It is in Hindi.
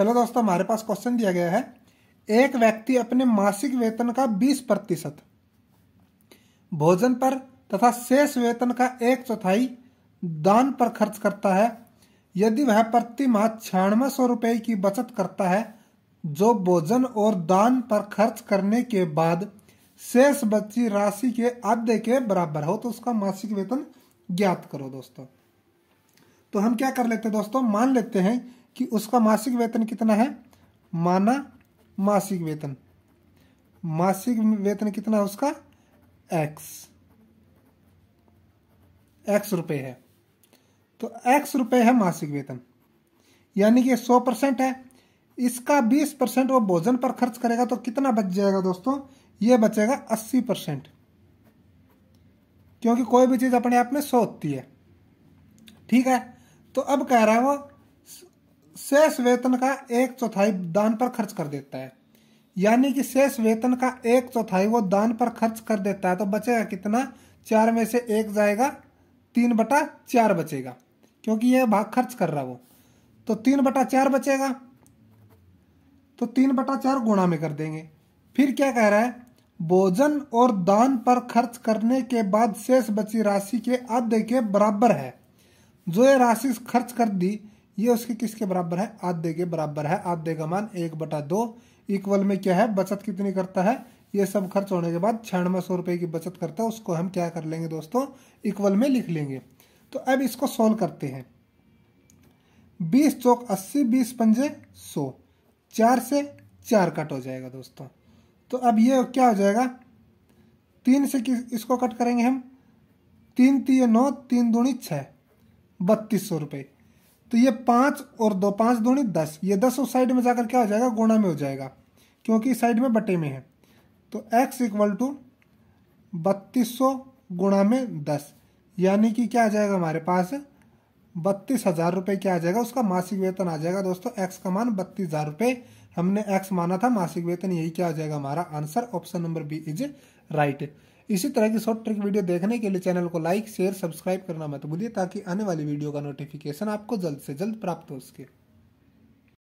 हेलो दोस्तों हमारे पास क्वेश्चन दिया गया है एक व्यक्ति अपने मासिक वेतन का 20 प्रतिशत भोजन पर तथा शेष वेतन का एक चौथाई दान पर खर्च करता है यदि वह प्रति माह छियानवे सौ रुपए की बचत करता है जो भोजन और दान पर खर्च करने के बाद शेष बची राशि के आधे के बराबर हो तो उसका मासिक वेतन ज्ञात करो दोस्तों तो हम क्या कर लेते हैं दोस्तों मान लेते हैं कि उसका मासिक वेतन कितना है माना मासिक वेतन मासिक वेतन कितना है उसका एक्स एक्स रुपये है तो एक्स रुपये है मासिक वेतन यानी कि सौ परसेंट है इसका बीस परसेंट वो भोजन पर खर्च करेगा तो कितना बच जाएगा दोस्तों ये बचेगा अस्सी परसेंट क्योंकि कोई भी चीज़ अपने आप में सौ होती है ठीक है तो अब कह रहा है वो शेष वेतन का एक चौथाई दान पर खर्च कर देता है यानी कि शेष वेतन का एक चौथाई वो दान पर खर्च कर देता है तो बचेगा कितना चार में से एक जाएगा तीन बटा चार बचेगा क्योंकि यह भाग खर्च कर रहा वो तो तीन बटा चार बचेगा तो तीन बटा चार गुणा में कर देंगे फिर क्या कह रहा है भोजन और दान पर खर्च करने के बाद शेष बची राशि के आधे के बराबर है जो ये राशि खर्च कर दी ये उसके किसके बराबर है आधे के बराबर है आधे का मान एक बटा दो इक्वल में क्या है बचत कितनी करता है ये सब खर्च होने के बाद छियानवे सौ रुपये की बचत करता है उसको हम क्या कर लेंगे दोस्तों इक्वल में लिख लेंगे तो अब इसको सोल्व करते हैं बीस चौक अस्सी बीस पंजे सौ चार से चार कट हो जाएगा दोस्तों तो अब ये क्या हो जाएगा तीन से किस इसको कट करेंगे हम तीन तीन नौ तीन दूनी छः बत्तीस सौ रुपये तो ये पाँच और दो पाँच दूनी दस ये दस उस साइड में जाकर क्या हो जाएगा गुणा में हो जाएगा क्योंकि इस साइड में बटे में है तो x इक्वल टू बत्तीस सौ गुणा में दस यानी कि क्या आ जाएगा हमारे पास बत्तीस हजार रुपये क्या आ जाएगा उसका मासिक वेतन आ जाएगा दोस्तों एक्स का मान बत्तीस हजार रुपए हमने एक्स माना था मासिक वेतन यही क्या आ जाएगा हमारा answer option number B is right इसी तरह की शॉर्ट ट्रिक वीडियो देखने के लिए चैनल को लाइक शेयर सब्सक्राइब करना मत भूलिए ताकि आने वाली वीडियो का नोटिफिकेशन आपको जल्द से जल्द प्राप्त हो सके